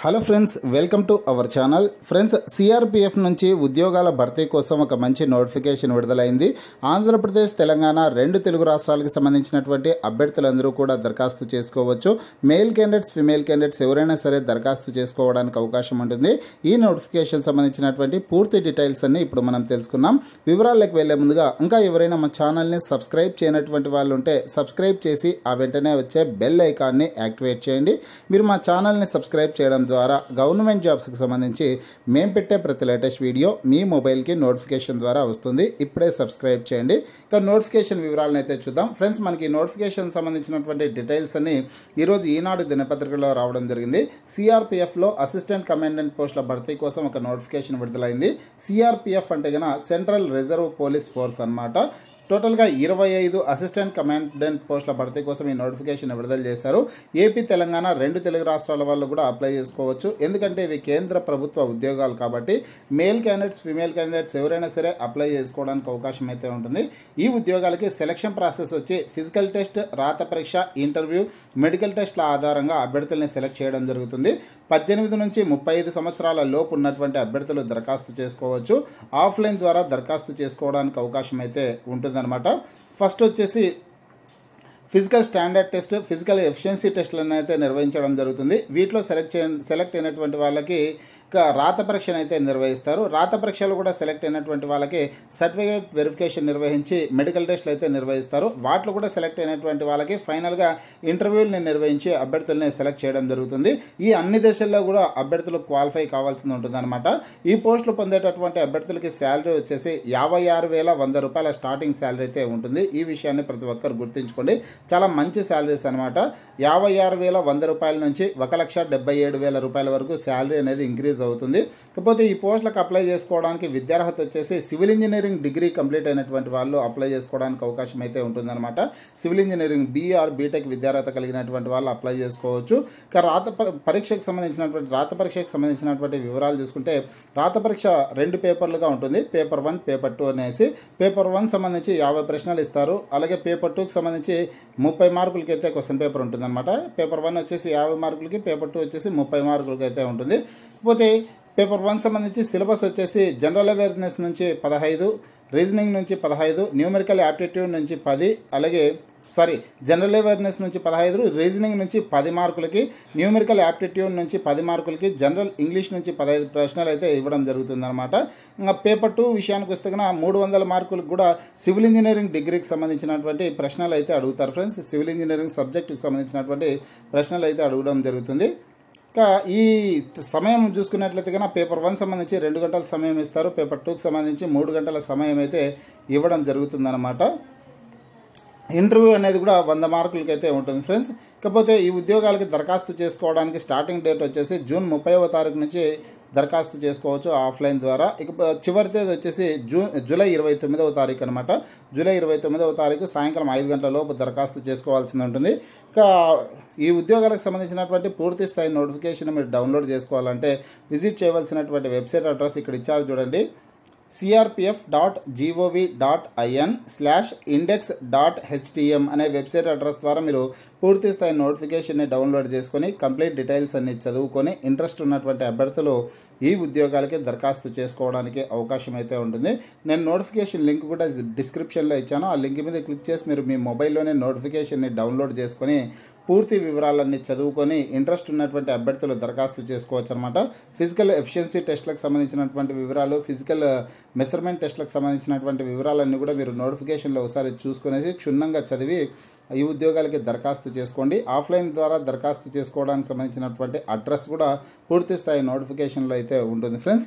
hello friends welcome to our channel friends CRPF నుంచి ఉద్యోగాల భర్తీ కోసం ఒక మంచి నోటిఫికేషన్ విడుదలైంది ఆంధ్రప్రదేశ్ తెలంగాణ రెండు తెలుగు రాష్ట్రాలకు సంబంధించినటువంటి అభ్యర్థులందరూ కూడా దరఖాస్తు చేసుకోవచ్చు మేల్ క్యాండిడేట్స్ ఫిమేల్ క్యాండిడేట్స్ ఎవరైనా సరే దరఖాస్తు చేసుకోవడానికి అవకాశం ఉంటుంది ఈ నోటిఫికేషన్ సంబంధించినటువంటి పూర్తి డీటెయిల్స్ అన్ని ఇప్పుడు మనం తెలుసుకున్నాం వివరాలకు వెళ్లే ముందుగా ఇంకా ఎవరైనా మా ఛానల్ని సబ్స్క్రైబ్ చేయనటువంటి వాళ్ళు ఉంటే సబ్స్క్రైబ్ చేసి ఆ వెంటనే వచ్చే బెల్ ఐకాన్ని యాక్టివేట్ చేయండి మీరు మా ఛానల్ని సబ్స్క్రైబ్ చేయడం ద్వారా గవర్నమెంట్ జాబ్స్కి సంబంధించి మేము పెట్టే ప్రతి లేటెస్ట్ వీడియో మీ మొబైల్కి నోటిఫికేషన్ ద్వారా వస్తుంది ఇప్పుడే సబ్స్క్రైబ్ చేయండి ఇక నోటిఫికేషన్ వివరాలను అయితే చూద్దాం ఫ్రెండ్స్ మనకి నోటిఫికేషన్ సంబంధించినటువంటి డీటెయిల్స్ అన్ని ఈరోజు ఈనాడు దినపత్రికలో రావడం జరిగింది సిఆర్పిఎఫ్లో అసిస్టెంట్ కమాండెంట్ పోస్టుల భర్తీ కోసం ఒక నోటిఫికేషన్ విడుదలైంది సిఆర్పిఎఫ్ అంటే కనుక సెంట్రల్ రిజర్వ్ పోలీస్ ఫోర్స్ అనమాట టోటల్గా ఇరవై ఐదు అసిస్టెంట్ కమాండెంట్ పోస్టుల భర్తీ కోసం ఈ నోటిఫికేషన్ విడుదల చేశారు ఏపీ తెలంగాణ రెండు తెలుగు రాష్ట్రాల వాళ్ళు కూడా అప్లై చేసుకోవచ్చు ఎందుకంటే ఇవి కేంద్ర ప్రభుత్వ ఉద్యోగాలు కాబట్టి మేల్ క్యాండిడేట్స్ ఫిమేల్ క్యాండిడేట్స్ ఎవరైనా సరే అప్లై చేసుకోవడానికి అవకాశం అయితే ఉంటుంది ఈ ఉద్యోగాలకి సెలక్షన్ ప్రాసెస్ వచ్చి ఫిజికల్ టెస్ట్ రాత పరీక్ష ఇంటర్వ్యూ మెడికల్ టెస్ట్ల ఆధారంగా అభ్యర్థుల్ని సెలెక్ట్ చేయడం జరుగుతుంది పద్దెనిమిది నుంచి ముప్పై ఐదు సంవత్సరాల లోపు ఉన్నటువంటి అభ్యర్థులు దరఖాస్తు చేసుకోవచ్చు ఆఫ్లైన్ ద్వారా దరఖాస్తు చేసుకోవడానికి అవకాశం అయితే ఉంటుంది ఉంటుందన్నమాట ఫస్ట్ వచ్చేసి physical standard test physical efficiency టెస్ట్లను అయితే నిర్వహించడం జరుగుతుంది వీటిలో సెలెక్ట్ సెలెక్ట్ అయినటువంటి వాళ్ళకి రాత పరీక్షను అయితే నిర్వహిస్తారు రాత పరీక్షలు కూడా సెలెక్ట్ అయినటువంటి వాళ్ళకి సర్టిఫికేట్ వెరిఫికేషన్ నిర్వహించి మెడికల్ టెస్ట్లు అయితే నిర్వహిస్తారు వాటిలో కూడా సెలెక్ట్ అయినటువంటి వాళ్ళకి ఫైనల్గా ఇంటర్వ్యూల్ని నిర్వహించి అభ్యర్థుల్ని సెలెక్ట్ చేయడం జరుగుతుంది ఈ అన్ని దేశాల్లో కూడా అభ్యర్థులు క్వాలిఫై కావాల్సింది ఉంటుందన్నమాట ఈ పోస్టులు పొందేటటువంటి అభ్యర్థులకి శాలరీ వచ్చేసి యాభై ఆరు వేల వంద రూపాయల స్టార్టింగ్ శాలరీ అయితే ఉంటుంది ఈ విషయాన్ని ప్రతి ఒక్కరు గుర్తుంచుకోండి చాలా మంచి శాలరీస్ అనమాట యాభై ఆరు వేల వంద రూపాయల నుంచి ఒక లక్ష డెబ్బై ఏడు వేల రూపాయల వరకు శాలరీ అనేది ఇంక్రీజ్ రిలీజ్ అవుతుంది కాకపోతే ఈ పోస్టులకు అప్లై చేసుకోవడానికి విద్యార్హత వచ్చేసి సివిల్ ఇంజనీరింగ్ డిగ్రీ కంప్లీట్ అయినటువంటి వాళ్ళు అప్లై చేసుకోవడానికి అవకాశం అయితే ఉంటుందన్నమాట సివిల్ ఇంజనీరింగ్ బీఆర్ బీటెక్ విద్యార్హత కలిగినటువంటి వాళ్ళు అప్లై చేసుకోవచ్చు ఇక రాత పరీక్షకు సంబంధించినటువంటి రాత పరీక్షకు సంబంధించినటువంటి వివరాలు చూసుకుంటే రాత పరీక్ష రెండు పేపర్లుగా ఉంటుంది పేపర్ వన్ పేపర్ టూ అనేసి పేపర్ వన్ సంబంధించి యాభై ప్రశ్నలు ఇస్తారు అలాగే పేపర్ టూకి సంబంధించి ముప్పై మార్కులకి అయితే క్వశ్చన్ పేపర్ ఉంటుందన్నమాట పేపర్ వన్ వచ్చేసి యాభై మార్కులకి పేపర్ టూ వచ్చేసి ముప్పై మార్కులకి అయితే ఉంటుంది అలాగే పేపర్ వన్ సంబంధించి సిలబస్ వచ్చేసి జనరల్ అవేర్నెస్ నుంచి పదహైదు రీజనింగ్ నుంచి పదహైదు న్యూమెరికల్ యాప్టిట్యూడ్ నుంచి పది అలాగే సారీ జనరల్ అవేర్నెస్ నుంచి పదహైదు రీజనింగ్ నుంచి పది మార్కులకి న్యూమెరికల్ యాప్టిట్యూడ్ నుంచి పది మార్కులకి జనరల్ ఇంగ్లీష్ నుంచి పదహైదు ప్రశ్నలు అయితే ఇవ్వడం అనమాట ఇంకా పేపర్ టూ విషయానికి వస్తే కన్నా మూడు వందల మార్కులకు కూడా సివిల్ ఇంజనీరింగ్ డిగ్రీకి సంబంధించినటువంటి ప్రశ్నలు అయితే అడుగుతారు ఫ్రెండ్స్ సివిల్ ఇంజనీరింగ్ సబ్జెక్టుకి సంబంధించినటువంటి ప్రశ్నలు అయితే అడగడం జరుగుతుంది ఇంకా ఈ సమయం చూసుకున్నట్లయితే కన్నా పేపర్ వన్ సంబంధించి రెండు గంటల సమయం ఇస్తారు పేపర్ టూకి సంబంధించి మూడు గంటల సమయం అయితే ఇవ్వడం జరుగుతుందన్నమాట ఇంటర్వ్యూ అనేది కూడా వంద మార్కులకి అయితే ఉంటుంది ఫ్రెండ్స్ ఇకపోతే ఈ ఉద్యోగాలకి దరఖాస్తు చేసుకోవడానికి స్టార్టింగ్ డేట్ వచ్చేసి జూన్ ముప్పైవ తారీఖు నుంచి దరఖాస్తు చేసుకోవచ్చు ఆఫ్లైన్ ద్వారా ఇక చివరి తేదీ వచ్చేసి జూన్ జూలై ఇరవై తొమ్మిదవ తారీఖు అనమాట జూలై ఇరవై తొమ్మిదవ తారీఖు సాయంకాలం ఐదు గంటల లోపు దరఖాస్తు చేసుకోవాల్సి ఉంటుంది ఇంకా ఈ ఉద్యోగాలకు సంబంధించినటువంటి పూర్తి స్థాయి నోటిఫికేషన్ మీరు డౌన్లోడ్ చేసుకోవాలంటే విజిట్ చేయవలసినటువంటి వెబ్సైట్ అడ్రస్ ఇక్కడ ఇచ్చారు చూడండి CRPF dot GOV dot IN slash index dot HTM అనే వెబ్సైట్ అడ్రస్ ద్వారా మీరు పూర్తి స్థాయి నోటిఫికేషన్ని డౌన్లోడ్ చేసుకొని కంప్లీట్ డీటెయిల్స్ అన్ని చదువుకొని ఇంట్రెస్ట్ ఉన్నటువంటి అభ్యర్థులు ఈ ఉద్యోగాలకి దరఖాస్తు చేసుకోవడానికి అవకాశం అయితే ఉంటుంది నేను నోటిఫికేషన్ లింక్ కూడా డిస్క్రిప్షన్లో ఇచ్చాను ఆ లింక్ మీద క్లిక్ చేసి మీరు మీ మొబైల్లోనే నోటిఫికేషన్ని డౌన్లోడ్ చేసుకొని పూర్తి వివరాలన్నీ చదువుకొని ఇంట్రెస్ట్ ఉన్నటువంటి అభ్యర్థులు దరఖాస్తు చేసుకోవచ్చు అనమాట ఫిజికల్ ఎఫిషియన్సీ టెస్ట్లకు సంబంధించినటువంటి వివరాలు ఫిజికల్ మెజర్మెంట్ టెస్ట్లకు సంబంధించినటువంటి వివరాలన్నీ కూడా మీరు నోటిఫికేషన్లో ఒకసారి చూసుకునేసి క్షుణ్ణంగా చదివి ఈ ఉద్యోగాలకి దరఖాస్తు చేసుకోండి ఆఫ్లైన్ ద్వారా దరఖాస్తు చేసుకోవడానికి సంబంధించినటువంటి అడ్రస్ కూడా పూర్తి స్థాయి నోటిఫికేషన్లో అయితే ఉంటుంది ఫ్రెండ్స్